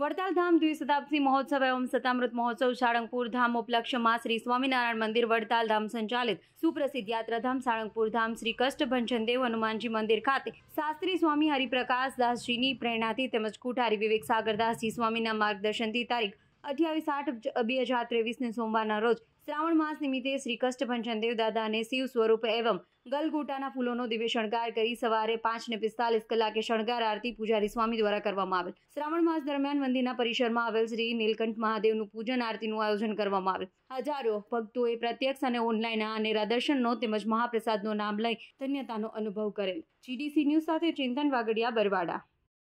વડતાલ ધામ દ્વિશતાબ્દી મહોત્સવ એવં સતામૃત મહોત્સવ સાળંગપુર ધામ ઉપલક્ષ્યમાં શ્રી સ્વામિનારાયણ મંદિર વડતાલ ધામ સંચાલિત સુપ્રસિદ્ધ યાત્રાધામ સાળંગપુર ધામ શ્રી કષ્ટભંજન દેવ હનુમાનજી મંદિર ખાતે શાસ્ત્રી સ્વામી હરિપ્રકાશ દાસજીની પ્રેરણાથી તેમજ કુઠારી વિવેક સાગરદાસજી સ્વામીના માર્ગદર્શનથી તારીખ અઠ્યાવીસ આઠ બે હજાર ત્રેવીસને સોમવારના રોજ શ્રાવણ માસ નિમિત્તે શ્રી કષ્ટભંજન દેવદાદાને શિવ સ્વરૂપ એવં ગલગોટાના ફૂલોનો દિવ્ય શણગાર કરી સવારે પાંચ ને પિસ્તાલીસ કલાકે શણગાર આરતી પૂજારી સ્વામી દ્વારા કરવામાં આવેલ શ્રાવણ માસ દરમિયાન મંદિરના પરિસરમાં આવેલ શ્રી નીલકંઠ મહાદેવનું પૂજન આરતીનું આયોજન કરવામાં આવેલ હજારો ભક્તોએ પ્રત્યક્ષ અને ઓનલાઈન અનેરા દર્શનનો તેમજ મહાપ્રસાદનો નામ લઈ ધન્યતાનો અનુભવ કરેલ જીડીસી ન્યૂઝ સાથે ચિંતન વાગડિયા બરવાડા